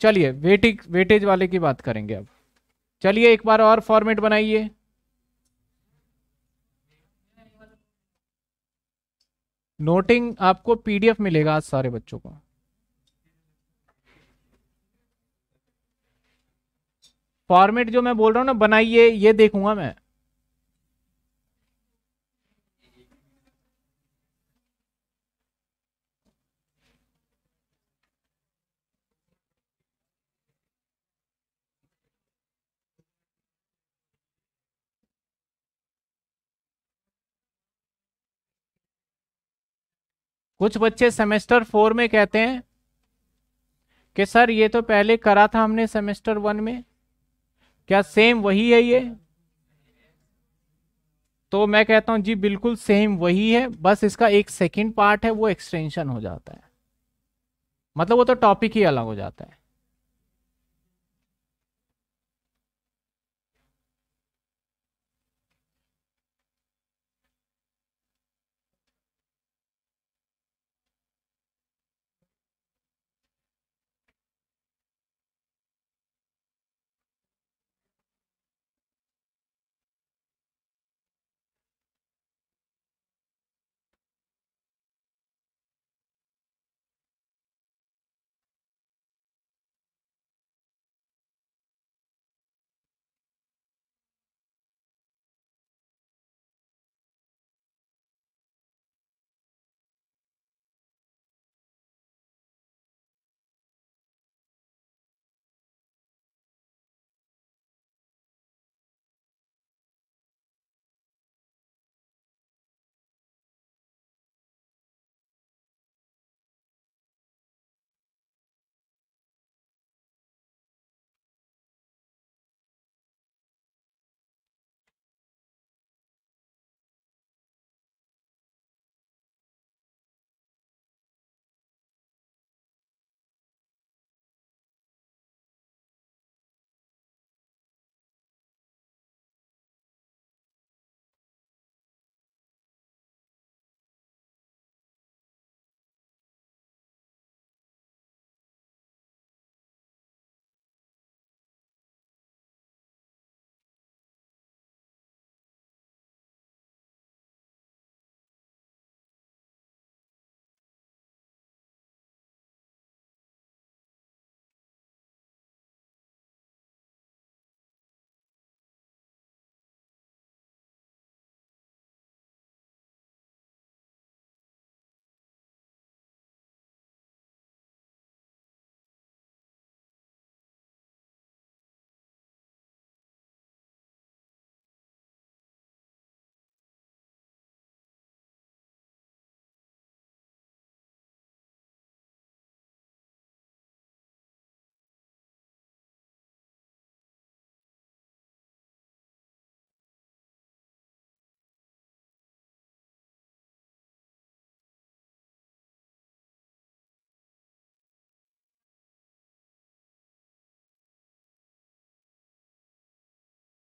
चलिए वेटिक वेटेज वाले की बात करेंगे अब चलिए एक बार और फॉर्मेट बनाइए नोटिंग आपको पीडीएफ मिलेगा आज सारे बच्चों को फॉर्मेट जो मैं बोल रहा हूं ना बनाइए ये देखूंगा मैं कुछ बच्चे सेमेस्टर फोर में कहते हैं कि सर ये तो पहले करा था हमने सेमेस्टर वन में क्या सेम वही है ये तो मैं कहता हूं जी बिल्कुल सेम वही है बस इसका एक सेकंड पार्ट है वो एक्सटेंशन हो जाता है मतलब वो तो टॉपिक ही अलग हो जाता है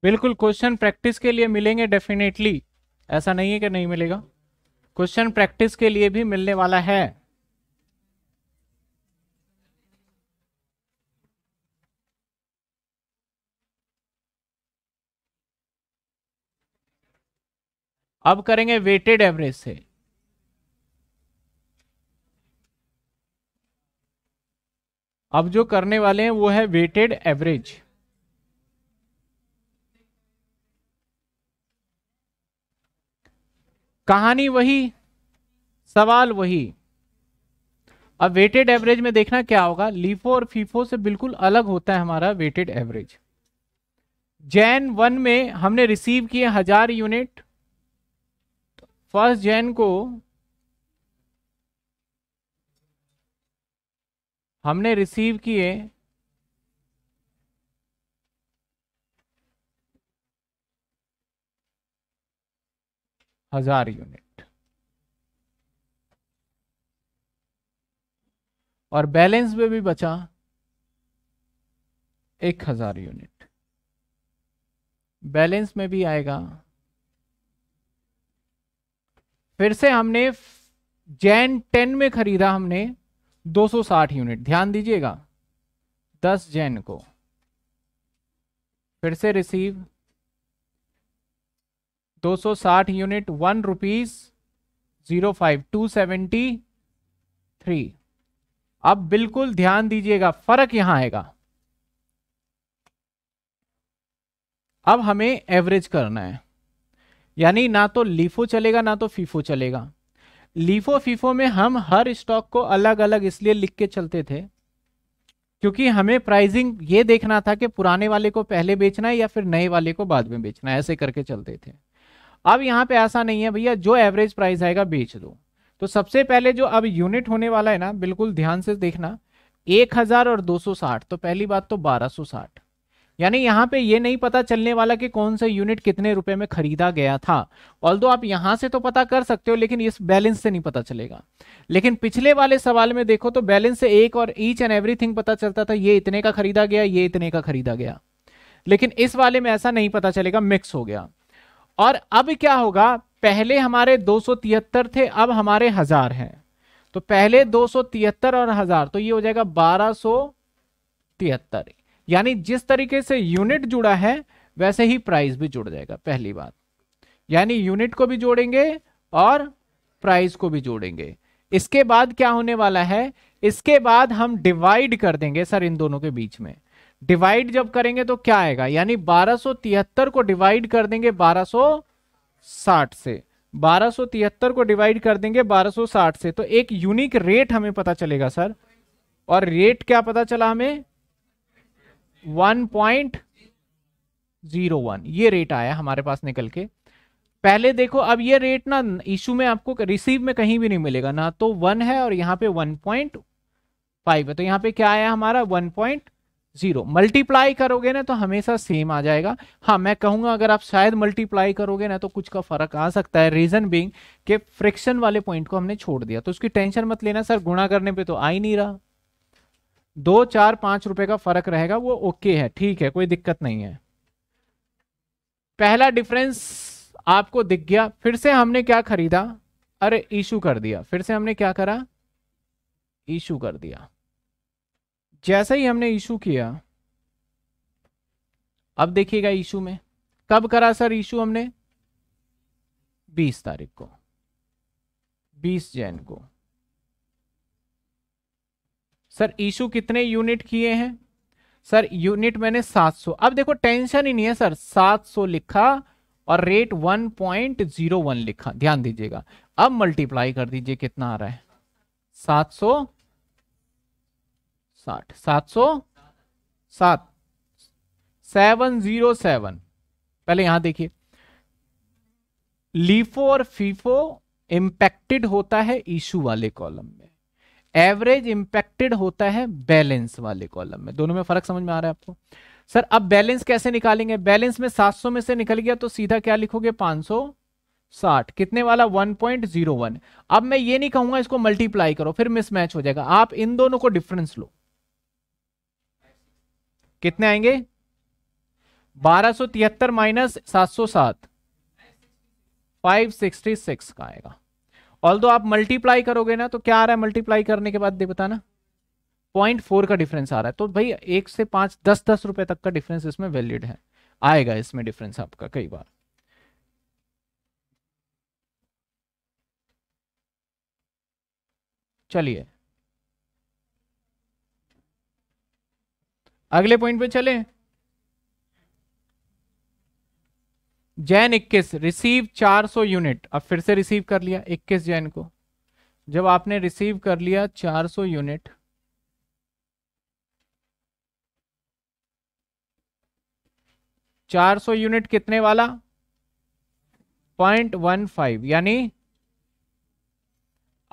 बिल्कुल क्वेश्चन प्रैक्टिस के लिए मिलेंगे डेफिनेटली ऐसा नहीं है कि नहीं मिलेगा क्वेश्चन प्रैक्टिस के लिए भी मिलने वाला है अब करेंगे वेटेड एवरेज से अब जो करने वाले हैं वो है वेटेड एवरेज कहानी वही सवाल वही अब वेटेड एवरेज में देखना क्या होगा लीफो और फीफो से बिल्कुल अलग होता है हमारा वेटेड एवरेज जैन वन में हमने रिसीव किए हजार यूनिट फर्स्ट जैन को हमने रिसीव किए हजार यूनिट और बैलेंस में भी बचा एक हजार यूनिट बैलेंस में भी आएगा फिर से हमने जैन टेन में खरीदा हमने 260 यूनिट ध्यान दीजिएगा 10 जैन को फिर से receive 260 unit one rupees zero five two seventy three अब बिल्कुल ध्यान दीजिएगा फर्क यहां आएगा अब हमें एवरेज करना है यानी ना तो लीफो चलेगा ना तो फीफो चलेगा लीफो फीफो में हम हर स्टॉक को अलग अलग इसलिए लिख के चलते थे क्योंकि हमें प्राइसिंग ये देखना था कि पुराने वाले को पहले बेचना है या फिर नए वाले को बाद में बेचना है ऐसे करके चलते थे अब यहाँ पे ऐसा नहीं है भैया जो एवरेज प्राइस आएगा बेच दो तो सबसे पहले जो अब यूनिट होने वाला है ना बिल्कुल ध्यान से देखना एक हजार और दो सौ साठ तो पहली बात तो बारह सौ साठ यानी यहाँ पे ये नहीं पता चलने वाला कि कौन सा यूनिट कितने रुपए में खरीदा गया था ऑल आप यहाँ से तो पता कर सकते हो लेकिन इस बैलेंस से नहीं पता चलेगा लेकिन पिछले वाले सवाल में देखो तो बैलेंस से एक और ईच एंड एवरीथिंग पता चलता था ये इतने का खरीदा गया ये इतने का खरीदा गया लेकिन इस वाले में ऐसा नहीं पता चलेगा मिक्स हो गया और अब क्या होगा पहले हमारे दो थे अब हमारे हजार हैं तो पहले दो और हजार तो ये हो जाएगा बारह तिहत्तर यानी जिस तरीके से यूनिट जुड़ा है वैसे ही प्राइस भी जुड़ जाएगा पहली बात यानी यूनिट को भी जोड़ेंगे और प्राइस को भी जोड़ेंगे इसके बाद क्या होने वाला है इसके बाद हम डिवाइड कर देंगे सर इन दोनों के बीच में डिवाइड जब करेंगे तो क्या आएगा यानी 1273 को डिवाइड कर देंगे 1260 से 1273 को डिवाइड कर देंगे 1260 से तो एक यूनिक रेट हमें पता चलेगा सर और रेट क्या पता चला हमें 1.01 ये रेट आया हमारे पास निकल के पहले देखो अब ये रेट ना इशू में आपको रिसीव में कहीं भी नहीं मिलेगा ना तो वन है और यहां पे 1.5 है तो यहां पे क्या आया हमारा 1.01 जीरो मल्टीप्लाई करोगे ना तो हमेशा सेम आ जाएगा हाँ मैं कहूंगा अगर आप शायद मल्टीप्लाई करोगे ना तो कुछ का फर्क आ सकता है रीजन बींग के फ्रिक्शन वाले पॉइंट को हमने छोड़ दिया तो उसकी टेंशन मत लेना सर गुणा करने पे तो आ ही नहीं रहा दो चार पांच रुपए का फर्क रहेगा वो ओके है ठीक है कोई दिक्कत नहीं है पहला डिफरेंस आपको दिख गया फिर से हमने क्या खरीदा अरे इशू कर दिया फिर से हमने क्या करा इशू कर दिया जैसे ही हमने इशू किया अब देखिएगा इशू में कब करा सर इशू हमने 20 तारीख को 20 जैन को सर इशू कितने यूनिट किए हैं सर यूनिट मैंने 700 अब देखो टेंशन ही नहीं है सर 700 लिखा और रेट 1.01 लिखा ध्यान दीजिएगा अब मल्टीप्लाई कर दीजिए कितना आ रहा है 700 साठ सात सौ सात सेवन जीरो सेवन पहले यहां देखिए लीफो और फीफो इंपैक्टेड होता है इशू वाले कॉलम में एवरेज इंपैक्टेड होता है बैलेंस वाले कॉलम में दोनों में फर्क समझ में आ रहा है आपको सर अब बैलेंस कैसे निकालेंगे बैलेंस में 700 में से निकल गया तो सीधा क्या लिखोगे 560 कितने वाला 1.01 अब मैं ये नहीं कहूंगा इसको मल्टीप्लाई करो फिर मिसमैच हो जाएगा आप इन दोनों को डिफरेंस लो कितने आएंगे 1273 माइनस 707 566 का आएगा ऑल दो आप मल्टीप्लाई करोगे ना तो क्या आ रहा है मल्टीप्लाई करने के बाद दे बताना पॉइंट फोर का डिफरेंस आ रहा है तो भाई एक से पांच दस दस रुपए तक का डिफरेंस इसमें वैलिड है आएगा इसमें डिफरेंस आपका कई बार चलिए अगले पॉइंट पे चले जैन 21 रिसीव 400 यूनिट अब फिर से रिसीव कर लिया 21 जैन को जब आपने रिसीव कर लिया 400 यूनिट चार सौ यूनिट कितने वाला पॉइंट वन फाइव यानी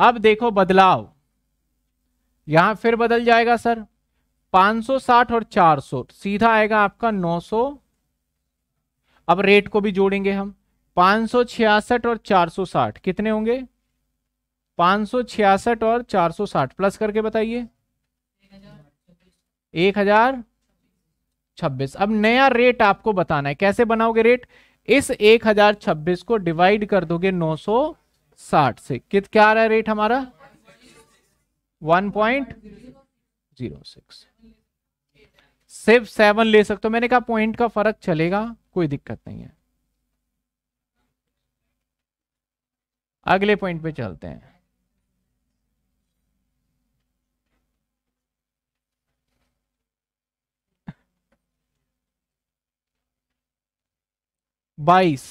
अब देखो बदलाव यहां फिर बदल जाएगा सर 560 और 400 सीधा आएगा आपका 900 अब रेट को भी जोड़ेंगे हम 566 और 460 कितने होंगे 566 और 460 प्लस करके बताइए एक हजार छब्बीस अब नया रेट आपको बताना है कैसे बनाओगे रेट इस एक हजार छब्बीस को डिवाइड कर दोगे नौ सौ साठ से कित क्या आ रहा है रेट हमारा वन पॉइंट जीरो सिक्स सिर्फ सेवन ले सकते हो मैंने कहा पॉइंट का फर्क चलेगा कोई दिक्कत नहीं है अगले पॉइंट पे चलते हैं बाईस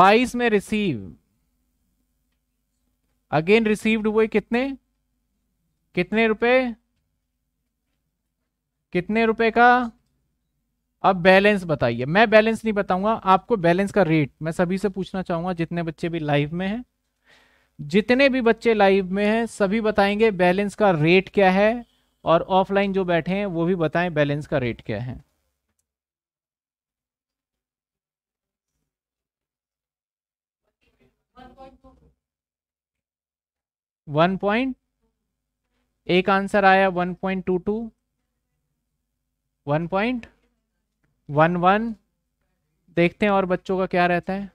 बाईस में रिसीव अगेन रिसीव्ड हुए कितने कितने रुपए कितने रुपए का अब बैलेंस बताइए मैं बैलेंस नहीं बताऊंगा आपको बैलेंस का रेट मैं सभी से पूछना चाहूंगा जितने बच्चे भी लाइव में हैं जितने भी बच्चे लाइव में हैं सभी बताएंगे बैलेंस का रेट क्या है और ऑफलाइन जो बैठे हैं वो भी बताएं बैलेंस का रेट क्या है वन पॉइंट एक आंसर आया one point two two one point one one देखते हैं और बच्चों का क्या रहता है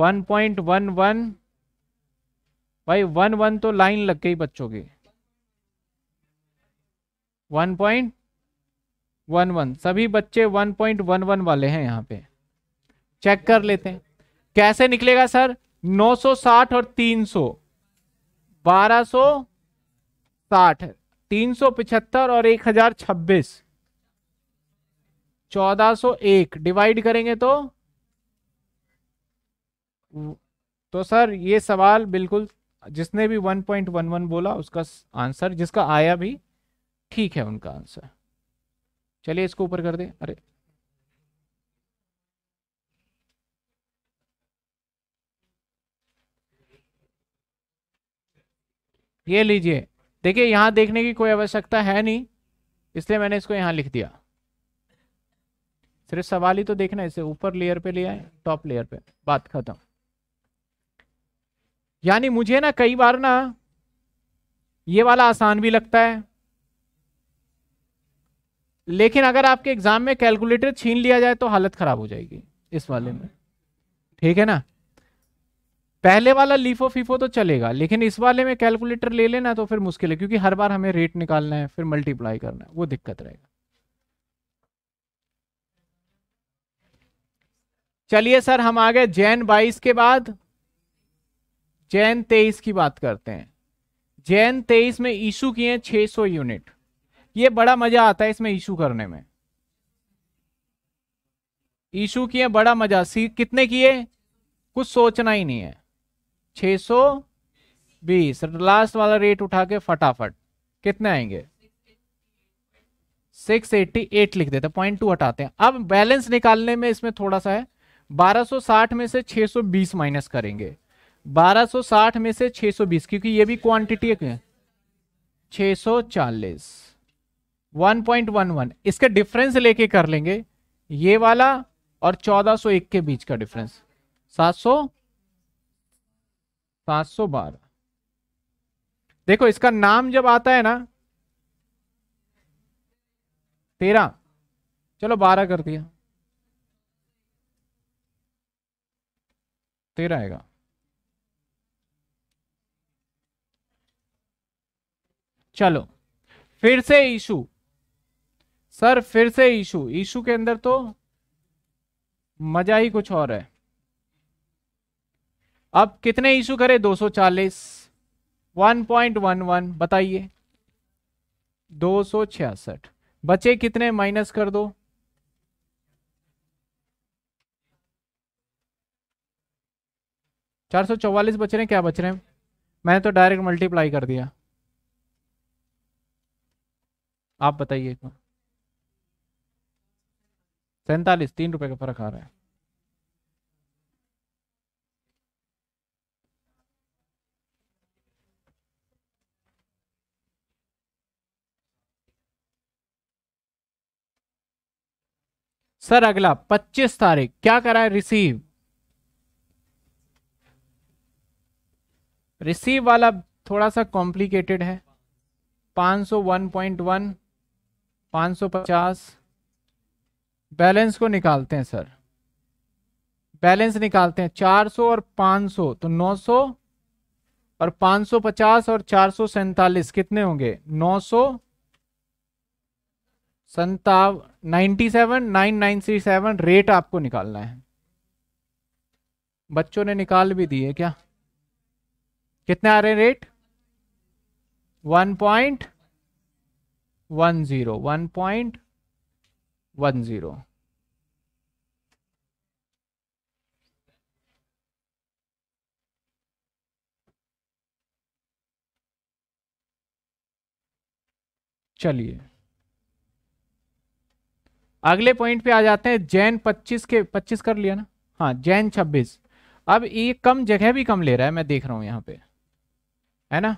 वन पॉइंट वन वन भाई वन वन तो लाइन लग गई बच्चों की वन पॉइंट वन वन सभी बच्चे वन पॉइंट वन वन वाले हैं यहां पे चेक कर लेते हैं कैसे निकलेगा सर 960 और 300 1260 तीन सौ पिछहत्तर और एक हजार छब्बीस चौदह सौ एक डिवाइड करेंगे तो तो सर ये सवाल बिल्कुल जिसने भी 1.11 बोला उसका आंसर जिसका आया भी ठीक है उनका आंसर चलिए इसको ऊपर कर दे अरे ये लीजिए देखिए यहां देखने की कोई आवश्यकता है नहीं इसलिए मैंने इसको यहां लिख दिया सिर्फ सवाल ही तो देखना इसे ऊपर लेयर पे ले आए टॉप लेयर पे बात खत्म यानी मुझे ना कई बार ना ये वाला आसान भी लगता है लेकिन अगर आपके एग्जाम में कैलकुलेटर छीन लिया जाए तो हालत खराब हो जाएगी इस वाले में ठीक है ना पहले वाला लीफो फीफो तो चलेगा लेकिन इस वाले में कैलकुलेटर ले लेना तो फिर मुश्किल है क्योंकि हर बार हमें रेट निकालना है फिर मल्टीप्लाई करना है वो दिक्कत रहेगा चलिए सर हम आ गए जैन बाईस के बाद जैन तेईस की बात करते हैं जैन तेईस में इशू किए हैं सौ यूनिट ये बड़ा मजा आता है इसमें इशू करने में इशू किए बड़ा मजा सी कितने किए कुछ सोचना ही नहीं है 620 सौ बीस लास्ट वाला रेट उठा के फटाफट कितने आएंगे सिक्स एट लिख देते पॉइंट टू हटाते हैं अब बैलेंस निकालने में इसमें थोड़ा सा है 1260 में से 620 माइनस करेंगे 1260 में से 620 क्योंकि ये भी क्वांटिटी है 640 1.11 इसका डिफरेंस लेके कर लेंगे ये वाला और 1401 के बीच का डिफरेंस सौ सात सौ बारह देखो इसका नाम जब आता है ना तेरा चलो बारह कर दिया तेरह आएगा चलो फिर से इशू सर फिर से इशू इशू के अंदर तो मजा ही कुछ और है अब कितने इशू करे 240 1.11 बताइए दो छियासठ बचे कितने माइनस कर दो चार सौ बच रहे हैं क्या बच रहे हैं मैंने तो डायरेक्ट मल्टीप्लाई कर दिया आप बताइए सैतालीस तीन रुपए का फर्क आ रहा है सर अगला 25 तारीख क्या करा है रिसीव रिसीव वाला थोड़ा सा कॉम्प्लिकेटेड है 501.1 550 बैलेंस को निकालते हैं सर बैलेंस निकालते हैं 400 और 500 तो 900 और 550 और चार कितने होंगे 900 संताव ninety seven nine nine three seven rate आपको निकालना है बच्चों ने निकाल भी दिए क्या कितने आ रहे हैं rate one point one zero one point one zero चलिए अगले पॉइंट पे आ जाते हैं जैन पच्चीस के पच्चीस कर लिया ना हाँ जैन छब्बीस अब ये कम जगह भी कम ले रहा है मैं देख रहा हूँ यहाँ पे है ना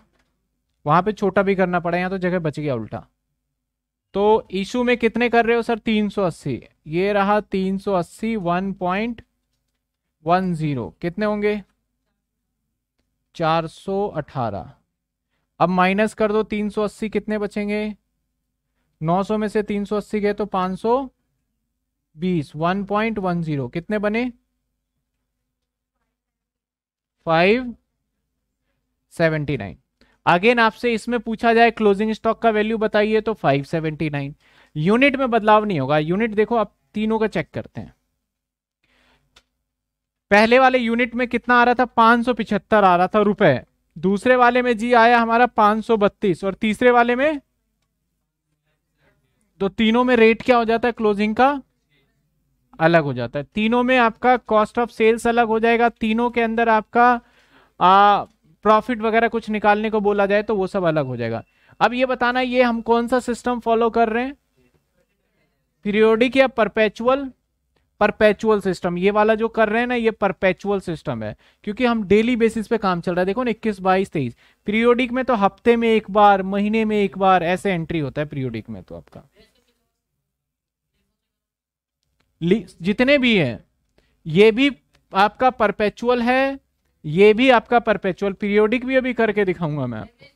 वहां पे छोटा भी करना पड़ा यहाँ तो जगह बच गया उल्टा तो इशू में कितने कर रहे हो सर 380 ये रहा 380 सौ कितने होंगे 418 अब माइनस कर दो 380 कितने बचेंगे 900 में से 380 गए तो 520 1.10 कितने बने 579 अगेन आपसे इसमें पूछा जाए क्लोजिंग स्टॉक का वैल्यू बताइए तो 579 यूनिट में बदलाव नहीं होगा यूनिट देखो आप तीनों का चेक करते हैं पहले वाले यूनिट में कितना आ रहा था पांच आ रहा था रुपए दूसरे वाले में जी आया हमारा पांच और तीसरे वाले में तो तीनों में रेट क्या हो जाता है क्लोजिंग का अलग हो जाता है तीनों में आपका कॉस्ट ऑफ सेल्स अलग हो जाएगा तीनों के अंदर आपका प्रॉफिट वगैरह कुछ निकालने को बोला जाए तो वो सब अलग हो जाएगा अब ये बताना ये हम कौन सा सिस्टम फॉलो कर रहे हैं पीरियोडिक या परपेचुअल परपैचुअल सिस्टम ये वाला जो कर रहे हैं ना ये परपैचुअल सिस्टम है क्योंकि हम डेली बेसिस पे काम चल रहा है देखो ना इक्कीस बाईस तेईस पीरियोडिक में तो हफ्ते में एक बार महीने में एक बार ऐसे एंट्री होता है पीरियोडिक में तो आपका जितने भी हैं ये भी आपका परपैचुअल है ये भी आपका परपैचुअल पीरियोडिक भी अभी करके दिखाऊंगा मैं आपको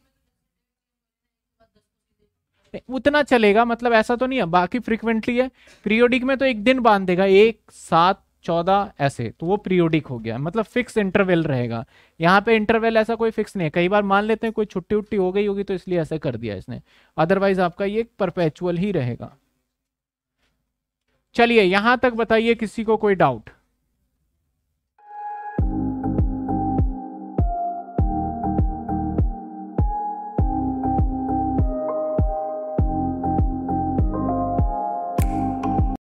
उतना चलेगा मतलब ऐसा तो नहीं है बाकी फ्रिक्वेंटली है पीरियोडिक में तो एक दिन बांध देगा एक सात चौदह ऐसे तो वो पीरियोडिक हो गया मतलब फिक्स इंटरवल रहेगा यहाँ पे इंटरवल ऐसा कोई फिक्स नहीं है कई बार मान लेते हैं कोई छुट्टी उट्टी हो गई होगी तो इसलिए ऐसा कर दिया इसने अदरवाइज आपका ये परपेचुअल ही रहेगा चलिए यहां तक बताइए किसी को कोई डाउट